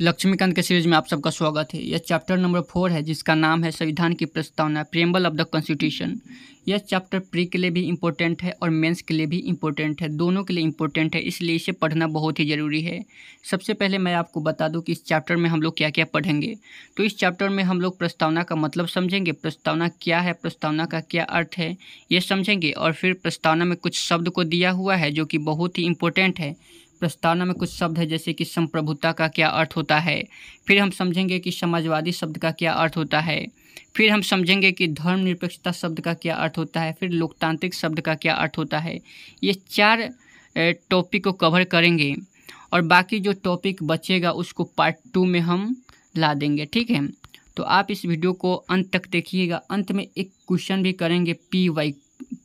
लक्ष्मीकांत के सीरीज में आप सबका स्वागत है यह चैप्टर नंबर फोर है जिसका नाम है संविधान की प्रस्तावना प्रेम्बल ऑफ द कॉन्स्टिट्यूशन यह चैप्टर प्री के लिए भी इम्पोर्टेंट है और मेंस के लिए भी इम्पोर्टेंट है दोनों के लिए इम्पोर्टेंट है इसलिए इसे पढ़ना बहुत ही ज़रूरी है सबसे पहले मैं आपको बता दूं कि इस चैप्टर में हम लोग क्या क्या पढ़ेंगे तो इस चैप्टर में हम लोग प्रस्तावना का मतलब समझेंगे प्रस्तावना क्या है प्रस्तावना का क्या अर्थ है ये समझेंगे और फिर प्रस्तावना में कुछ शब्द को दिया हुआ है जो कि बहुत ही इम्पोर्टेंट है प्रस्तावना में कुछ शब्द है जैसे कि संप्रभुता का क्या अर्थ होता है फिर हम समझेंगे कि समाजवादी शब्द का क्या अर्थ होता है फिर हम समझेंगे कि धर्मनिरपेक्षता शब्द का क्या अर्थ होता है फिर लोकतांत्रिक शब्द का क्या अर्थ होता है ये चार टॉपिक को कवर करेंगे और बाकी जो टॉपिक बचेगा उसको पार्ट टू में हम ला देंगे ठीक है तो आप इस वीडियो को अंत तक देखिएगा अंत में एक क्वेश्चन भी करेंगे पी वाई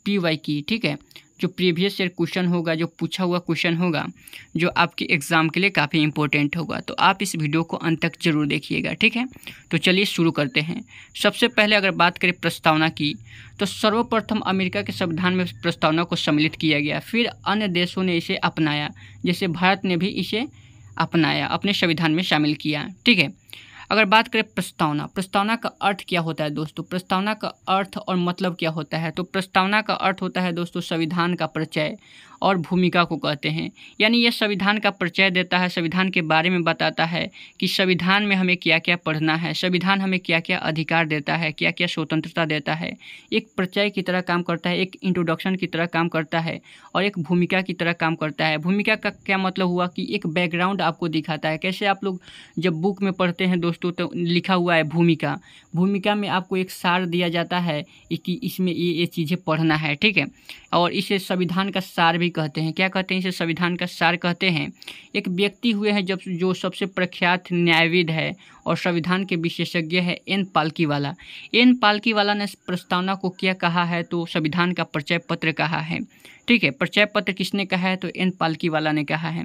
पी वाई की ठीक है जो प्रीवियस ईयर क्वेश्चन होगा जो पूछा हुआ क्वेश्चन होगा जो आपके एग्ज़ाम के लिए काफ़ी इंपॉर्टेंट होगा तो आप इस वीडियो को अंत तक जरूर देखिएगा ठीक है तो चलिए शुरू करते हैं सबसे पहले अगर बात करें प्रस्तावना की तो सर्वप्रथम अमेरिका के संविधान में प्रस्तावना को सम्मिलित किया गया फिर अन्य देशों ने इसे अपनाया जैसे भारत ने भी इसे अपनाया अपने संविधान में शामिल किया ठीक है अगर बात करें प्रस्तावना प्रस्तावना का अर्थ क्या होता है दोस्तों प्रस्तावना का अर्थ और मतलब क्या होता है तो प्रस्तावना का अर्थ होता है दोस्तों संविधान का परिचय और भूमिका को कहते हैं यानी यह संविधान का परिचय देता है संविधान के बारे में बताता है कि संविधान में हमें क्या क्या पढ़ना है संविधान हमें क्या क्या अधिकार देता है क्या क्या स्वतंत्रता देता है एक परिचय की तरह काम करता है एक इंट्रोडक्शन की तरह काम करता है और एक भूमिका की तरह काम करता है भूमिका का क्या मतलब हुआ कि एक बैकग्राउंड आपको दिखाता है कैसे आप लोग जब बुक में पढ़ते हैं दोस्तों तो लिखा हुआ है भूमिका भूमिका में आपको एक सार दिया जाता है कि इसमें ये ये चीज़ें पढ़ना है ठीक है और इसे संविधान का सार भी कहते हैं क्या कहते हैं इसे संविधान का सार कहते हैं एक व्यक्ति हुए हैं जब जो सबसे प्रख्यात न्यायविद है और संविधान के विशेषज्ञ है एन पालकी वाला एन पालकी वाला ने प्रस्तावना को क्या कहा है तो संविधान का परिचय पत्र कहा है ठीक है परिचय पत्र किसने कहा है तो एन पालकी वाला ने कहा है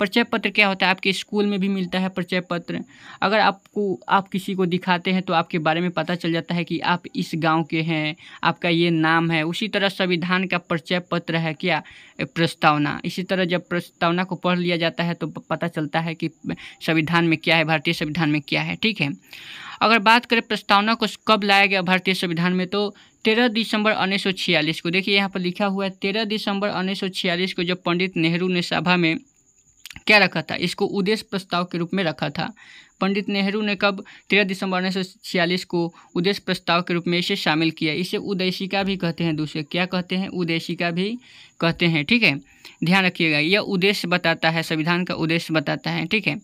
परिचय पत्र क्या होता है आपके स्कूल में भी मिलता है परिचय पत्र अगर आपको आप किसी को दिखाते हैं तो आपके बारे में पता चल जाता है कि आप इस गाँव के हैं आपका ये नाम है उसी तरह संविधान का परिचय पत्र है क्या प्रस्तावना इसी तरह जब प्रस्तावना को पढ़ लिया जाता है तो पता चलता है कि संविधान में क्या है भारतीय संविधान में क्या है ठीक है अगर बात करें प्रस्तावना को कब लाया गया भारतीय संविधान में तो तेरह दिसंबर उन्नीस सौ छियालीस को देखिए यहाँ पर लिखा हुआ है तेरह दिसंबर उन्नीस सौ छियालीस को जब पंडित नेहरू ने सभा में क्या रखा था इसको उद्देश्य प्रस्ताव के रूप में रखा था पंडित नेहरू ने कब तेरह दिसंबर उन्नीस सौ छियालीस को उद्देश्य प्रस्ताव के रूप में इसे शामिल किया इसे उद्देशिका भी कहते हैं दूसरे क्या कहते हैं उद्देशिका भी कहते हैं ठीक है ध्यान रखिएगा यह उद्देश्य बताता है संविधान का उद्देश्य बताता है ठीक है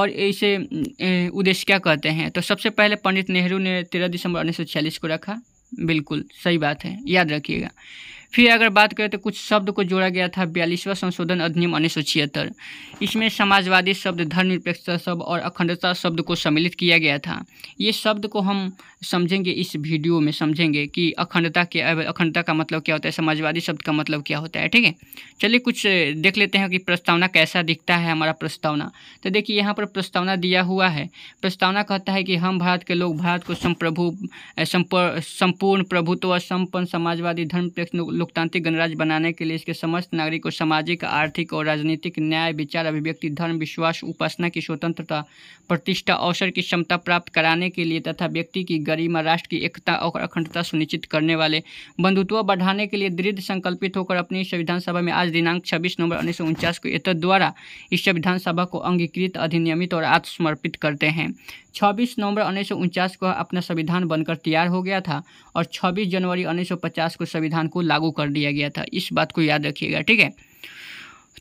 और इसे उद्देश्य क्या कहते हैं तो सबसे पहले पंडित नेहरू ने तेरह दिसंबर उन्नीस को रखा बिल्कुल सही बात है याद रखिएगा फिर अगर बात करें तो कुछ शब्द को जोड़ा गया था बयालीसवां संशोधन अधिनियम उन्नीस सौ छिहत्तर इसमें समाजवादी शब्द धर्मनिरपेक्षता शब्द और अखंडता शब्द को सम्मिलित किया गया था ये शब्द को हम समझेंगे इस वीडियो में समझेंगे कि अखंडता के अखंडता का मतलब क्या होता है समाजवादी शब्द का मतलब क्या होता है ठीक है चलिए कुछ देख लेते हैं कि प्रस्तावना कैसा दिखता है हमारा प्रस्तावना तो देखिए यहाँ पर प्रस्तावना दिया हुआ है प्रस्तावना कहता है कि हम भारत के लोग भारत को संप्रभु संपूर्ण प्रभुत्व सम्पन्न समाजवादी धर्म लोकतांत्रिक गणराज्य बनाने के लिए इसके समस्त नागरिक को सामाजिक आर्थिक और राजनीतिक न्याय विचार अभिव्यक्ति धर्म विश्वास उपासना की स्वतंत्रता प्रतिष्ठा अवसर की क्षमता प्राप्त कराने के लिए तथा व्यक्ति की गरिमा राष्ट्र की एकता और अखंडता सुनिश्चित करने वाले बंधुत्व बढ़ाने के लिए दृढ़ संकल्पित होकर अपनी संविधान सभा में आज दिनांक छब्बीस नवंबर उन्नीस को एत द्वारा इस संविधान सभा को अंगीकृत अधिनियमित और आत्मसमर्पित करते हैं छब्बीस नवंबर उन्नीस को अपना संविधान बनकर तैयार हो गया था और छब्बीस जनवरी उन्नीस को संविधान को लागू लागू कर दिया गया था इस बात को याद रखिएगा ठीक है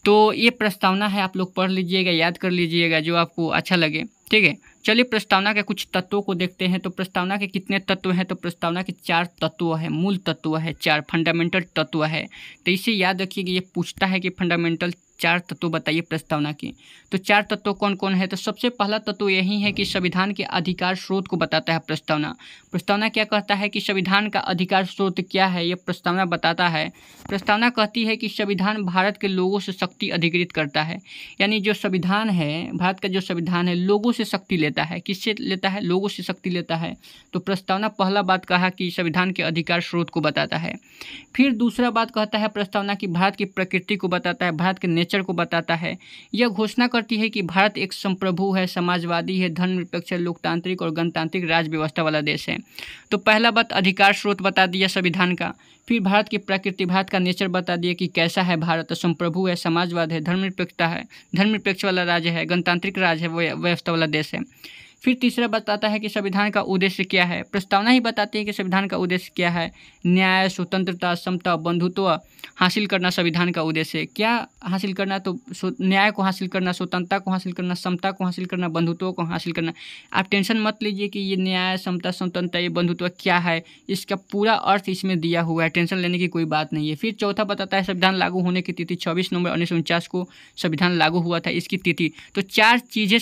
तो ये प्रस्तावना है आप लोग पढ़ लीजिएगा याद कर लीजिएगा जो आपको अच्छा लगे ठीक है चलिए प्रस्तावना के कुछ तत्वों को देखते हैं तो प्रस्तावना के कितने तत्व हैं तो प्रस्तावना के चार तत्व है मूल तत्व है चार फंडामेंटल तत्व है तो इसे याद रखिए कि ये पूछता है कि फंडामेंटल चार तत्व बताइए प्रस्तावना की तो चार तत्व कौन कौन है तो सबसे पहला तत्व यही है कि संविधान के अधिकार स्रोत को बताता है प्रस्तावना प्रस्तावना क्या कहता है कि संविधान का अधिकार स्रोत क्या है यह प्रस्तावना बताता है प्रस्तावना कहती है कि संविधान भारत के लोगों से शक्ति अधिकृत करता है यानी जो संविधान है भारत का जो संविधान है लोगों से शक्ति लेता है किससे लेता है लोगों से शक्ति लेता है तो प्रस्तावना पहला बात कहा कि संविधान के अधिकार स्रोत को बताता है फिर दूसरा बात कहता है प्रस्तावना कि भारत की प्रकृति को बताता है भारत के नेचर को बताता है यह घोषणा करती है कि भारत एक संप्रभु है समाजवादी है धर्मनिरपेक्ष लोकतांत्रिक और गणतांत्रिक राज्य व्यवस्था वाला देश है तो पहला बात अधिकार स्रोत बता दिया संविधान का फिर भारत की प्रकृति भारत का नेचर बता दिया कि कैसा है भारत संप्रभु है समाजवाद है धर्मनिरपेक्षता है धर्मनिरपेक्ष वाला राज्य है गणतांत्रिक राज्य है व्यवस्था वाला देश है फिर तीसरा बताता है कि संविधान का उद्देश्य क्या है प्रस्तावना ही बताती है कि संविधान का उद्देश्य क्या है न्याय स्वतंत्रता समता बंधुत्व हासिल करना संविधान का उद्देश्य क्या हासिल करना तो न्याय को हासिल करना स्वतंत्रता को हासिल करना समता को हासिल करना बंधुत्व को हासिल करना आप टेंशन मत लीजिए कि ये न्याय समता स्वतंत्रता ये बंधुत्व क्या है इसका पूरा अर्थ इसमें दिया हुआ है टेंशन लेने की कोई बात नहीं है फिर चौथा बताता है संविधान लागू होने की तिथि छब्बीस नवंबर उन्नीस को संविधान लागू हुआ था इसकी तिथि तो चार चीज़ें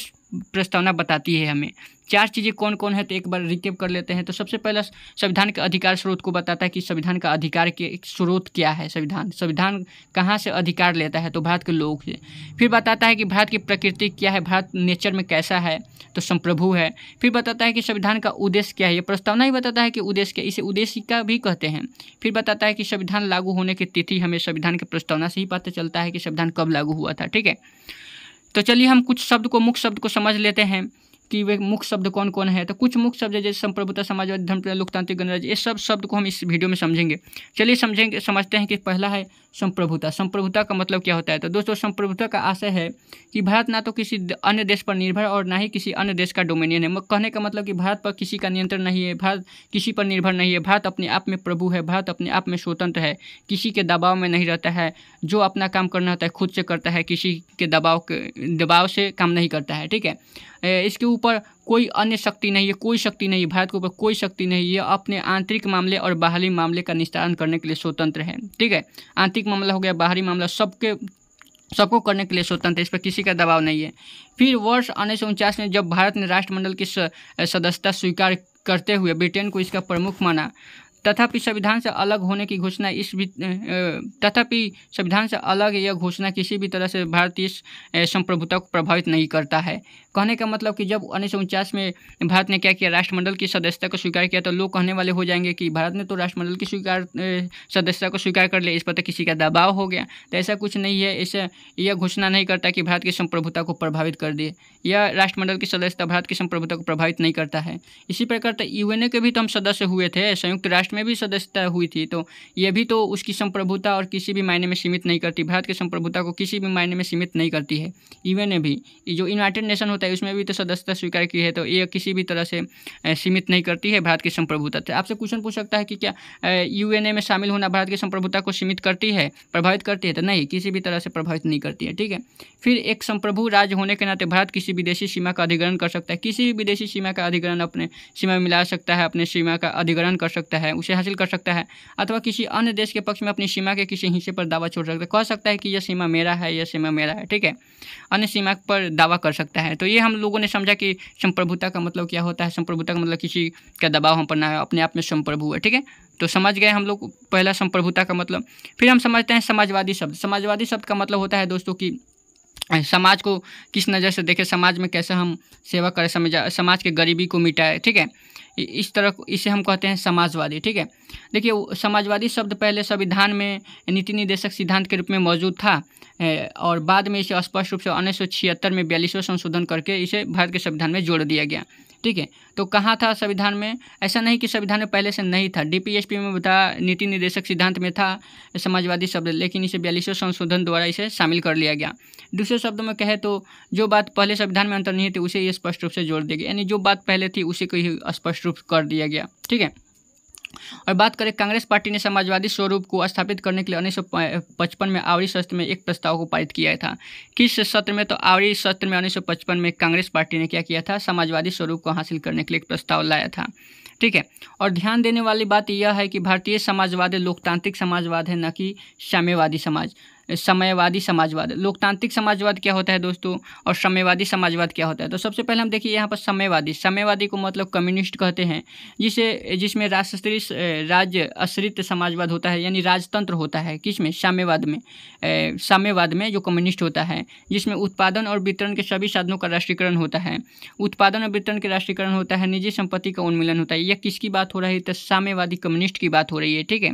प्रस्तावना बताती है हमें चार चीज़ें कौन कौन है तो एक बार रिकेप कर लेते हैं तो सबसे पहला संविधान के अधिकार स्रोत को बताता है कि संविधान का अधिकार के स्रोत क्या है संविधान संविधान कहाँ से अधिकार लेता है तो भारत के लोग से फिर बताता है कि भारत की प्रकृति क्या है भारत नेचर में कैसा है तो संप्रभु है फिर बताता है कि संविधान का उद्देश्य क्या है ये प्रस्तावना ही बताता है कि उद्देश्य क्या इसे उद्देश्य का भी कहते हैं फिर बताता है कि संविधान लागू होने की तिथि हमें संविधान की प्रस्तावना से ही पता चलता है कि संविधान कब लागू हुआ था ठीक है तो चलिए हम कुछ शब्द को मुख्य शब्द को समझ लेते हैं कि वे मुख्य शब्द कौन कौन है तो कुछ मुख्य शब्द जैसे संप्रभुता समाजवादी धर्म लोकतांत्रिक गणराज्य ये सब शब्द को हम इस वीडियो में समझेंगे चलिए समझेंगे समझते हैं कि पहला है संप्रभुता संप्रभुता का मतलब क्या होता है तो दोस्तों संप्रभुता का आशय है कि भारत ना तो किसी अन्य देश पर निर्भर और ना ही किसी अन्य देश का डोमिनियन है कहने का मतलब कि भारत पर किसी का नियंत्रण नहीं है भारत किसी पर निर्भर नहीं है भारत अपने आप में प्रभु है भारत अपने आप में स्वतंत्र है किसी के दबाव में नहीं रहता है जो अपना काम करना होता है खुद से करता है किसी के दबाव के दबाव से काम नहीं करता है ठीक है इसके ऊपर कोई अन्य शक्ति नहीं है कोई शक्ति नहीं भारत के ऊपर कोई शक्ति नहीं है अपने आंतरिक मामले और बाहरी मामले का निस्तारण करने के लिए स्वतंत्र है ठीक है आंतरिक मामला हो गया बाहरी मामला सबके सबको करने के लिए स्वतंत्र इस पर किसी का दबाव नहीं है फिर वर्ष उन्नीस में जब भारत ने राष्ट्रमंडल की सदस्यता स्वीकार करते हुए ब्रिटेन को इसका प्रमुख माना तथापि संविधान से अलग होने की घोषणा इस भी तथापि संविधान से अलग यह घोषणा किसी भी तरह से भारतीय संप्रभुता को प्रभावित नहीं करता है कहने का मतलब कि जब उन्नीस में भारत ने क्या किया राष्ट्रमंडल की सदस्यता को स्वीकार किया तो लोग कहने वाले हो जाएंगे कि भारत ने तो राष्ट्रमंडल की स्वीकार सदस्यता को स्वीकार कर लिया इस पर तो किसी का दबाव हो गया तो ऐसा कुछ नहीं है ऐसे यह घोषणा नहीं करता कि भारत की संप्रभुता को प्रभावित कर दिए यह राष्ट्रमंडल की सदस्यता भारत की संप्रभुता को प्रभावित नहीं करता है इसी प्रकार तो यू के भी तो हम सदस्य हुए थे संयुक्त राष्ट्र में भी सदस्यता हुई थी तो ये भी तो उसकी संप्रभुता और किसी भी मायने में सीमित नहीं करती भारत की संप्रभुता को किसी भी मायने में सीमित नहीं करती है यूएन भी जो यूनाइटेड नेशन होता है उसमें भी तो सदस्यता स्वीकार की है तो ये किसी भी तरह से सीमित नहीं करती है भारत की संप्रभुता तो आपसे क्वेश्चन पूछ सकता है कि क्या यू में शामिल होना भारत की संप्रभुता को सीमित करती है प्रभावित करती है तो नहीं किसी भी तरह से प्रभावित नहीं करती है ठीक है फिर एक संप्रभु राज्य होने के नाते भारत किसी विदेशी सीमा का अधिग्रहण कर सकता है किसी भी विदेशी सीमा का अधिग्रहण अपने सीमा में मिला सकता है अपने सीमा का अधिग्रहण कर सकता है से हासिल कर सकता है अथवा किसी अन्य देश के पक्ष में अपनी सीमा के किसी हिस्से पर दावा छोड़ सकता है कह सकता है कि यह सीमा मेरा है यह सीमा मेरा है ठीक है अन्य सीमा पर दावा कर सकता है तो ये हम लोगों ने समझा कि संप्रभुता का मतलब क्या होता है संप्रभुता का मतलब किसी का दबाव हम पर ना है अपने आप में संप्रभु है ठीक है तो समझ गए हम लोग पहला संप्रभुता का मतलब फिर हम समझते हैं समाजवादी शब्द समाजवादी शब्द का मतलब होता है दोस्तों की समाज को किस नज़र से देखें समाज में कैसे हम सेवा करें समाज समाज के गरीबी को मिटाए ठीक है इस तरह इसे हम कहते हैं समाजवादी ठीक है देखिए समाजवादी शब्द पहले संविधान में नीति निदेशक सिद्धांत के रूप में मौजूद था और बाद में इसे स्पष्ट रूप से उन्नीस में बयालीसवें संशोधन करके इसे भारत के संविधान में जोड़ दिया गया ठीक है तो कहाँ था संविधान में ऐसा नहीं कि संविधान में पहले से नहीं था डीपीएसपी में बताया नीति निदेशक सिद्धांत में था समाजवादी शब्द लेकिन इसे बयालीसवें संशोधन द्वारा इसे शामिल कर लिया गया दूसरे शब्द में कहे तो जो बात पहले संविधान में अंतर नहीं थी उसे ही स्पष्ट रूप से जोड़ दिया गया यानी जो बात पहले थी उसे को ही स्पष्ट रूप कर दिया गया ठीक है और बात करें कांग्रेस पार्टी ने समाजवादी स्वरूप को स्थापित करने के लिए उन्नीस में आवरी सत्र में एक प्रस्ताव को पारित किया था किस सत्र में तो आवरी सत्र में उन्नीस में कांग्रेस पार्टी ने क्या किया था समाजवादी स्वरूप को हासिल करने के लिए एक प्रस्ताव लाया था ठीक है और ध्यान देने वाली बात यह है कि भारतीय समाजवाद लोकतांत्रिक समाजवाद है न कि साम्यवादी समाज समयवादी समाजवाद लोकतांत्रिक समाजवाद क्या होता है दोस्तों और समयवादी समाजवाद क्या होता है तो सबसे पहले हम देखिए यहाँ पर समयवादी समयवादी को मतलब कम्युनिस्ट कहते हैं जिसे जिसमें राष्ट्रीय राज्य आश्रित समाजवाद होता है यानी राजतंत्र होता है किसमें साम्यवाद में साम्यवाद में जो कम्युनिस्ट होता है जिसमें उत्पादन और वितरण के सभी साधनों का राष्ट्रीयकरण होता है उत्पादन और वितरण के राष्ट्रीयकरण होता है निजी संपत्ति का उन्मिलन होता है यह किसकी बात हो रही है तो साम्यवादी कम्युनिस्ट की बात हो रही है ठीक है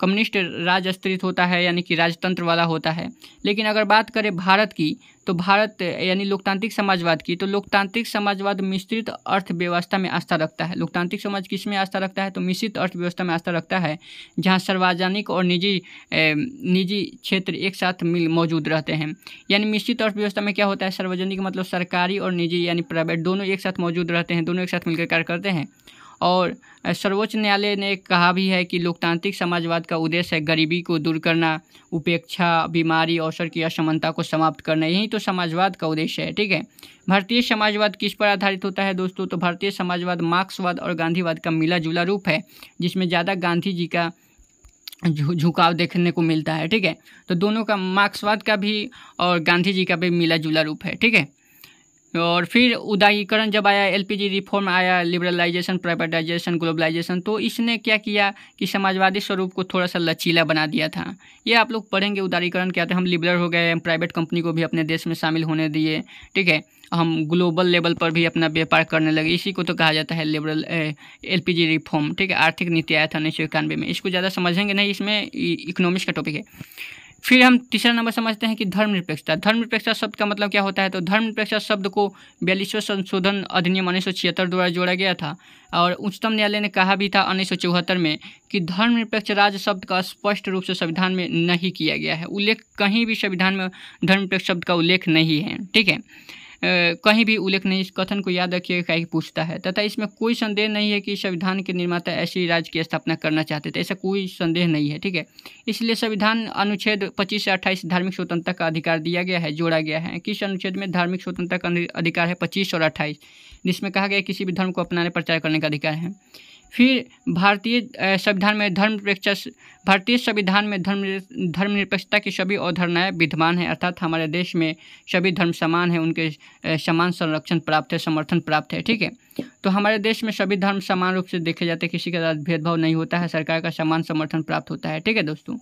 कम्युनिस्ट राज होता है यानी कि राजतंत्र वाला होता है लेकिन अगर बात करें भारत की तो भारत यानी लोकतांत्रिक समाजवाद की तो लोकतांत्रिक समाजवाद मिश्रित अर्थव्यवस्था में आस्था रखता है लोकतांत्रिक समाज किस में आस्था रखता है तो मिश्रित अर्थव्यवस्था में आस्था रखता है जहाँ सार्वजनिक और निजी निजी क्षेत्र एक साथ मिल मौजूद रहते हैं यानी मिश्रित अर्थव्यवस्था में क्या होता है सार्वजनिक मतलब सरकारी और निजी यानी प्राइवेट दोनों एक साथ मौजूद रहते हैं दोनों एक साथ मिलकर कार्य करते हैं और सर्वोच्च न्यायालय ने कहा भी है कि लोकतांत्रिक समाजवाद का उद्देश्य है गरीबी को दूर करना उपेक्षा बीमारी अवसर की असमानता को समाप्त करना यही तो समाजवाद का उद्देश्य है ठीक है भारतीय समाजवाद किस पर आधारित होता है दोस्तों तो भारतीय समाजवाद मार्क्सवाद और गांधीवाद का मिला जुला रूप है जिसमें ज़्यादा गांधी जी का झुकाव देखने को मिलता है ठीक है तो दोनों का मार्क्सवाद का भी और गांधी जी का भी मिला जुला रूप है ठीक है और फिर उदारीकरण जब आया एलपीजी रिफॉर्म आया लिबरलाइजेशन प्राइवेटाइजेशन ग्लोबलाइजेशन तो इसने क्या किया कि समाजवादी स्वरूप को थोड़ा सा लचीला बना दिया था ये आप लोग पढ़ेंगे उदारीकरण क्या था हम लिबरल हो गए हम प्राइवेट कंपनी को भी अपने देश में शामिल होने दिए ठीक है हम ग्लोबल लेवल पर भी अपना व्यापार करने लगे इसी को तो कहा जाता है लिबरल एल रिफॉर्म ठीक है आर्थिक नीति आया था उन्नीस सौ इक्यानवे में इसको ज़्यादा समझेंगे नहीं इसमें इकोनॉमिक्स e, का टॉपिक है फिर हम तीसरा नंबर समझते हैं कि धर्मनिरपेक्षता धर्मनिरपेक्षता शब्द का मतलब क्या होता है तो धर्मनिरपेक्षता शब्द को बयालीसवें संशोधन अधिनियम उन्नीस सौ छिहत्तर द्वारा जोड़ा गया था और उच्चतम न्यायालय ने कहा भी था उन्नीस सौ चौहत्तर में कि धर्मनिरपेक्ष राज्य शब्द का स्पष्ट रूप से संविधान में नहीं किया गया है उल्लेख कहीं भी संविधान में धर्मनिरपेक्ष शब्द का उल्लेख नहीं है ठीक है कहीं भी उल्लेख नहीं इस कथन को याद रखिएगा क्या पूछता है तथा इसमें कोई संदेह नहीं है कि संविधान के निर्माता ऐसी राज्य की स्थापना करना चाहते थे ऐसा कोई संदेह नहीं है ठीक है इसलिए संविधान अनुच्छेद पच्चीस से अट्ठाईस धार्मिक स्वतंत्रता का अधिकार दिया गया है जोड़ा गया है किस अनुच्छेद में धार्मिक स्वतंत्रता का अधिकार है पच्चीस और अट्ठाईस जिसमें कहा गया किसी भी धर्म को अपनाने प्रचार करने का अधिकार है फिर भारतीय संविधान में निरपेक्ष भारतीय संविधान में धर्म धर्मनिरपेक्षता की सभी अवधारणाएँ विद्यमान हैं अर्थात हमारे देश में सभी धर्म समान हैं उनके समान संरक्षण प्राप्त है समर्थन प्राप्त है ठीक है तो हमारे देश में सभी धर्म समान रूप से देखे जाते हैं किसी के साथ भेदभाव नहीं होता है सरकार का समान समर्थन प्राप्त होता है ठीक है दोस्तों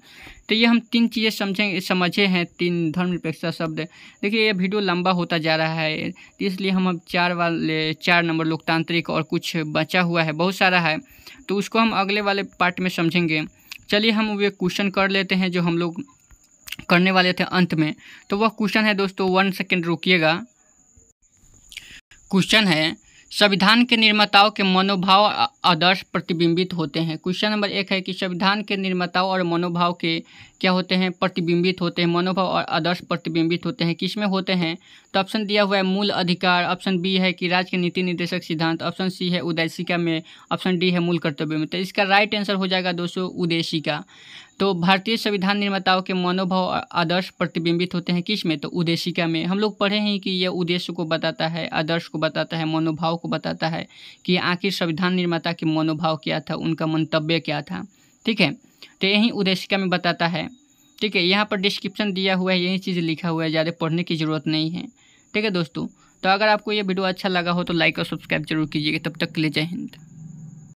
तो ये हम तीन चीज़ें समझें समझे हैं तीन धर्मनिरपेक्षता शब्द देखिए ये वीडियो लंबा होता जा रहा है इसलिए हम अब चार वाले चार नंबर लोकतांत्रिक और कुछ बचा हुआ है बहुत सारा है तो उसको हम अगले वाले पार्ट में समझेंगे चलिए हम वे क्वेश्चन कर लेते हैं जो हम लोग करने वाले थे अंत में तो वह क्वेश्चन है दोस्तों वन सेकेंड रुकीगा क्वेश्चन है संविधान के निर्माताओं के मनोभाव आदर्श प्रतिबिंबित होते हैं क्वेश्चन नंबर एक है कि संविधान के निर्माताओं और मनोभाव के क्या होते हैं प्रतिबिंबित होते हैं मनोभाव और आदर्श प्रतिबिंबित होते हैं किसमें होते हैं तो ऑप्शन दिया हुआ है मूल अधिकार ऑप्शन बी है कि राज्य के नीति निर्देशक सिद्धांत ऑप्शन सी है उदयसिका में ऑप्शन डी है मूल कर्तव्य में तो इसका राइट आंसर हो जाएगा दोस्तों उद्देशिका तो भारतीय संविधान निर्माताओं के मनोभाव आदर्श प्रतिबिंबित होते हैं किस में तो उद्देशिका में हम लोग पढ़े हैं कि यह उद्देश्य को बताता है आदर्श को बताता है मनोभाव को बताता है कि आखिर संविधान निर्माता के मनोभाव क्या था उनका मंतव्य क्या था ठीक है तो यही उद्देशिका में बताता है ठीक है यहाँ पर डिस्क्रिप्शन दिया हुआ है यही चीज़ लिखा हुआ है ज़्यादा पढ़ने की ज़रूरत नहीं है ठीक है दोस्तों तो अगर आपको यह वीडियो अच्छा लगा हो तो लाइक और सब्सक्राइब जरूर कीजिएगा तब तक के लिए जय हिंद